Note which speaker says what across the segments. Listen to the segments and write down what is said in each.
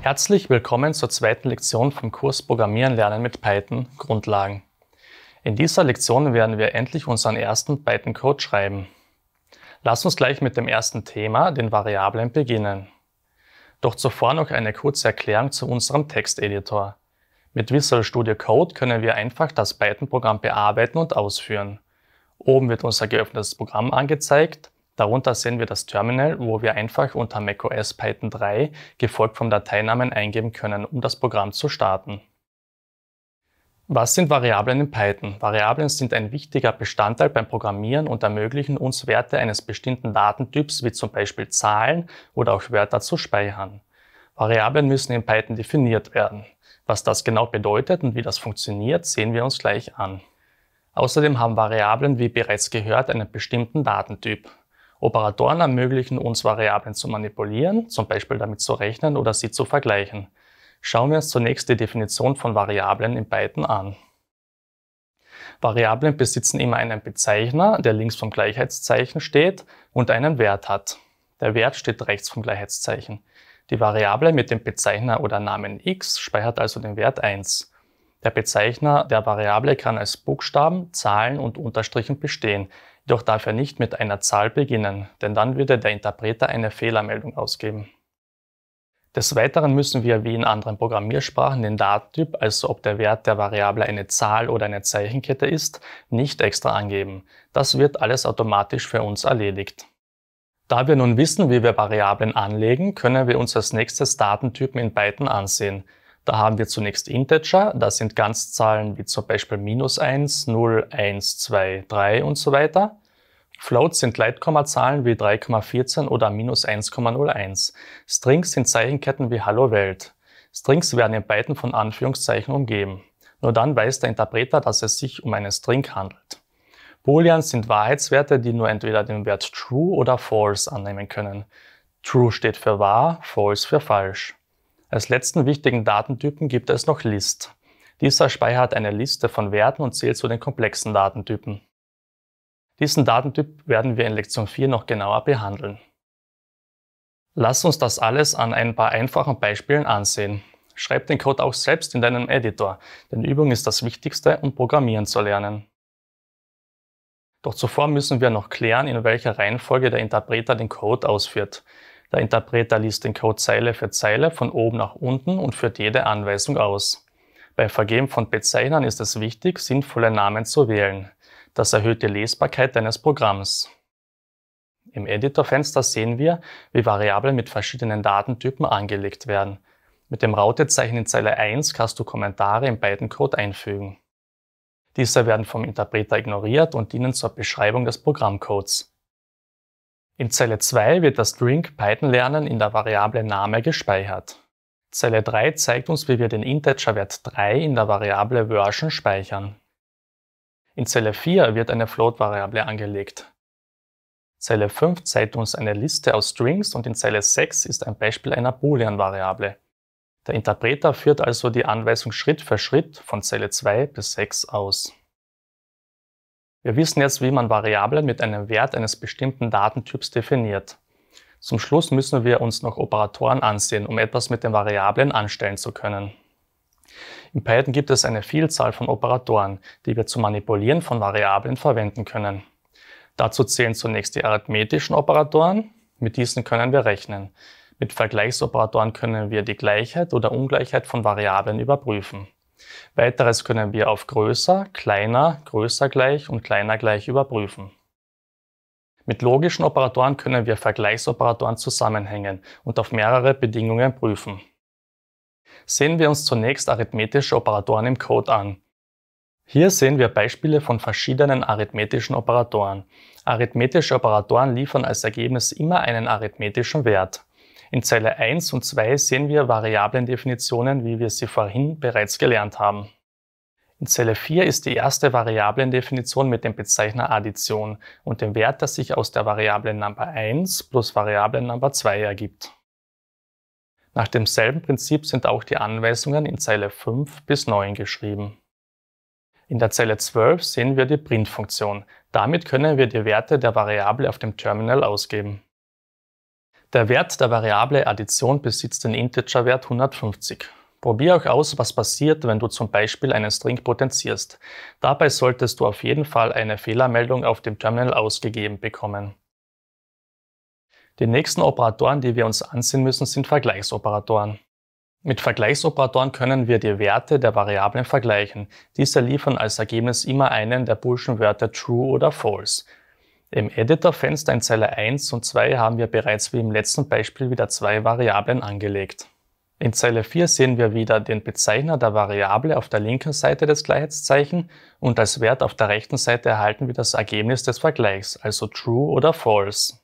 Speaker 1: Herzlich willkommen zur zweiten Lektion vom Kurs Programmieren lernen mit Python Grundlagen. In dieser Lektion werden wir endlich unseren ersten Python-Code schreiben. Lass uns gleich mit dem ersten Thema, den Variablen, beginnen. Doch zuvor noch eine kurze Erklärung zu unserem Texteditor. Mit Visual Studio Code können wir einfach das Python-Programm bearbeiten und ausführen. Oben wird unser geöffnetes Programm angezeigt. Darunter sehen wir das Terminal, wo wir einfach unter macOS Python 3 gefolgt vom Dateinamen eingeben können, um das Programm zu starten. Was sind Variablen in Python? Variablen sind ein wichtiger Bestandteil beim Programmieren und ermöglichen uns Werte eines bestimmten Datentyps wie zum Beispiel Zahlen oder auch Wörter zu speichern. Variablen müssen in Python definiert werden. Was das genau bedeutet und wie das funktioniert, sehen wir uns gleich an. Außerdem haben Variablen, wie bereits gehört, einen bestimmten Datentyp. Operatoren ermöglichen uns, Variablen zu manipulieren, zum Beispiel damit zu rechnen oder sie zu vergleichen. Schauen wir uns zunächst die Definition von Variablen in Python an. Variablen besitzen immer einen Bezeichner, der links vom Gleichheitszeichen steht und einen Wert hat. Der Wert steht rechts vom Gleichheitszeichen. Die Variable mit dem Bezeichner oder Namen x speichert also den Wert 1. Der Bezeichner der Variable kann als Buchstaben, Zahlen und Unterstrichen bestehen, jedoch darf er nicht mit einer Zahl beginnen, denn dann würde der Interpreter eine Fehlermeldung ausgeben. Des Weiteren müssen wir wie in anderen Programmiersprachen den Datentyp, also ob der Wert der Variable eine Zahl oder eine Zeichenkette ist, nicht extra angeben. Das wird alles automatisch für uns erledigt. Da wir nun wissen, wie wir Variablen anlegen, können wir uns als nächstes Datentypen in Python ansehen. Da haben wir zunächst Integer, das sind Ganzzahlen wie zum Beispiel minus 1, 0, 1, 2, 3 und so weiter. Floats sind Leitkommazahlen wie 3,14 oder minus 1,01. Strings sind Zeichenketten wie Hallo Welt. Strings werden in beiden von Anführungszeichen umgeben. Nur dann weiß der Interpreter, dass es sich um einen String handelt. Booleans sind Wahrheitswerte, die nur entweder den Wert true oder false annehmen können. True steht für wahr, false für falsch. Als letzten wichtigen Datentypen gibt es noch List. Dieser speichert eine Liste von Werten und zählt zu den komplexen Datentypen. Diesen Datentyp werden wir in Lektion 4 noch genauer behandeln. Lass uns das alles an ein paar einfachen Beispielen ansehen. Schreib den Code auch selbst in deinem Editor, denn Übung ist das Wichtigste, um Programmieren zu lernen. Doch zuvor müssen wir noch klären, in welcher Reihenfolge der Interpreter den Code ausführt. Der Interpreter liest den Code Zeile für Zeile von oben nach unten und führt jede Anweisung aus. Beim Vergeben von Bezeichnern ist es wichtig, sinnvolle Namen zu wählen. Das erhöht die Lesbarkeit deines Programms. Im Editorfenster sehen wir, wie Variablen mit verschiedenen Datentypen angelegt werden. Mit dem Rautezeichen in Zeile 1 kannst du Kommentare im beiden Code einfügen. Diese werden vom Interpreter ignoriert und dienen zur Beschreibung des Programmcodes. In Zeile 2 wird das String Python lernen in der Variable Name gespeichert. Zeile 3 zeigt uns, wie wir den Integerwert 3 in der Variable Version speichern. In Zeile 4 wird eine Float-Variable angelegt. Zeile 5 zeigt uns eine Liste aus Strings und in Zeile 6 ist ein Beispiel einer Boolean-Variable. Der Interpreter führt also die Anweisung Schritt für Schritt von Zeile 2 bis 6 aus. Wir wissen jetzt, wie man Variablen mit einem Wert eines bestimmten Datentyps definiert. Zum Schluss müssen wir uns noch Operatoren ansehen, um etwas mit den Variablen anstellen zu können. In Python gibt es eine Vielzahl von Operatoren, die wir zum Manipulieren von Variablen verwenden können. Dazu zählen zunächst die arithmetischen Operatoren. Mit diesen können wir rechnen. Mit Vergleichsoperatoren können wir die Gleichheit oder Ungleichheit von Variablen überprüfen. Weiteres können wir auf größer, kleiner, größer gleich und kleiner gleich überprüfen. Mit logischen Operatoren können wir Vergleichsoperatoren zusammenhängen und auf mehrere Bedingungen prüfen. Sehen wir uns zunächst arithmetische Operatoren im Code an. Hier sehen wir Beispiele von verschiedenen arithmetischen Operatoren. Arithmetische Operatoren liefern als Ergebnis immer einen arithmetischen Wert. In Zeile 1 und 2 sehen wir Variablendefinitionen, wie wir sie vorhin bereits gelernt haben. In Zelle 4 ist die erste Variablendefinition mit dem Bezeichner Addition und dem Wert, das sich aus der Variable Number 1 plus Variable Number 2 ergibt. Nach demselben Prinzip sind auch die Anweisungen in Zeile 5 bis 9 geschrieben. In der Zelle 12 sehen wir die Print-Funktion. Damit können wir die Werte der Variable auf dem Terminal ausgeben. Der Wert der Variable Addition besitzt den Integerwert 150. Probier auch aus, was passiert, wenn du zum Beispiel einen String potenzierst. Dabei solltest du auf jeden Fall eine Fehlermeldung auf dem Terminal ausgegeben bekommen. Die nächsten Operatoren, die wir uns ansehen müssen, sind Vergleichsoperatoren. Mit Vergleichsoperatoren können wir die Werte der Variablen vergleichen. Diese liefern als Ergebnis immer einen der Boolschen Wörter true oder false. Im Editor-Fenster in Zeile 1 und 2 haben wir bereits wie im letzten Beispiel wieder zwei Variablen angelegt. In Zeile 4 sehen wir wieder den Bezeichner der Variable auf der linken Seite des Gleichheitszeichen und als Wert auf der rechten Seite erhalten wir das Ergebnis des Vergleichs, also true oder false.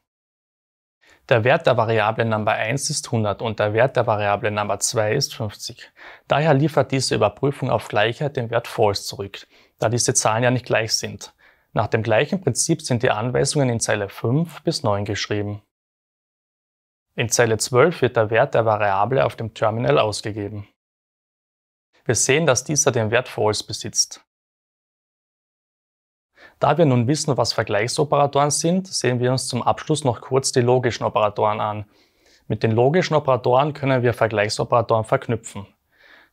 Speaker 1: Der Wert der Variable Nummer 1 ist 100 und der Wert der Variable Nummer 2 ist 50. Daher liefert diese Überprüfung auf Gleichheit den Wert false zurück, da diese Zahlen ja nicht gleich sind. Nach dem gleichen Prinzip sind die Anweisungen in Zeile 5 bis 9 geschrieben. In Zeile 12 wird der Wert der Variable auf dem Terminal ausgegeben. Wir sehen, dass dieser den Wert false besitzt. Da wir nun wissen, was Vergleichsoperatoren sind, sehen wir uns zum Abschluss noch kurz die logischen Operatoren an. Mit den logischen Operatoren können wir Vergleichsoperatoren verknüpfen.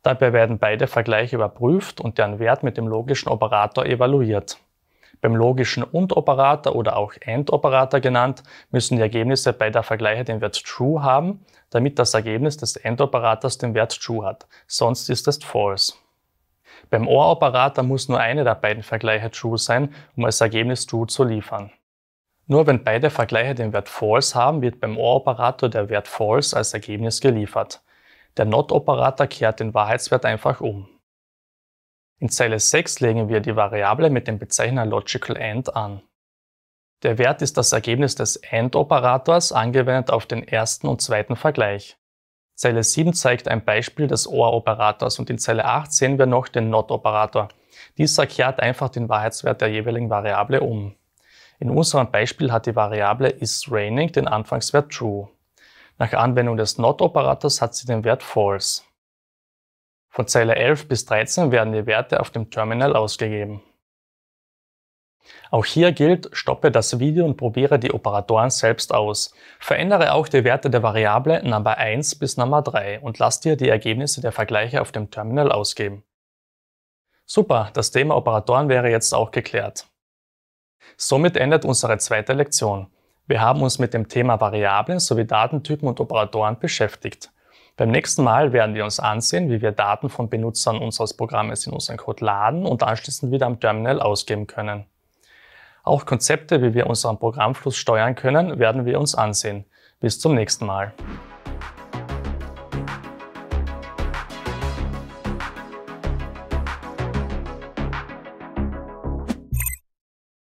Speaker 1: Dabei werden beide Vergleiche überprüft und deren Wert mit dem logischen Operator evaluiert. Beim logischen Und-Operator oder auch end operator genannt, müssen die Ergebnisse bei der Vergleiche den Wert True haben, damit das Ergebnis des end operators den Wert True hat. Sonst ist es False. Beim OR-Operator muss nur eine der beiden Vergleiche True sein, um als Ergebnis True zu liefern. Nur wenn beide Vergleiche den Wert False haben, wird beim OR-Operator der Wert False als Ergebnis geliefert. Der NOT-Operator kehrt den Wahrheitswert einfach um. In Zeile 6 legen wir die Variable mit dem Bezeichner logical end an. Der Wert ist das Ergebnis des AND-Operators angewendet auf den ersten und zweiten Vergleich. Zeile 7 zeigt ein Beispiel des OR-Operators und in Zeile 8 sehen wir noch den NOT-Operator. Dieser kehrt einfach den Wahrheitswert der jeweiligen Variable um. In unserem Beispiel hat die Variable isRaining den Anfangswert true. Nach Anwendung des NOT-Operators hat sie den Wert false. Von Zeile 11 bis 13 werden die Werte auf dem Terminal ausgegeben. Auch hier gilt, stoppe das Video und probiere die Operatoren selbst aus. Verändere auch die Werte der Variable Nummer 1 bis Nummer 3 und lass dir die Ergebnisse der Vergleiche auf dem Terminal ausgeben. Super, das Thema Operatoren wäre jetzt auch geklärt. Somit endet unsere zweite Lektion. Wir haben uns mit dem Thema Variablen sowie Datentypen und Operatoren beschäftigt. Beim nächsten Mal werden wir uns ansehen, wie wir Daten von Benutzern unseres Programmes in unseren Code laden und anschließend wieder am Terminal ausgeben können. Auch Konzepte, wie wir unseren Programmfluss steuern können, werden wir uns ansehen. Bis zum nächsten Mal.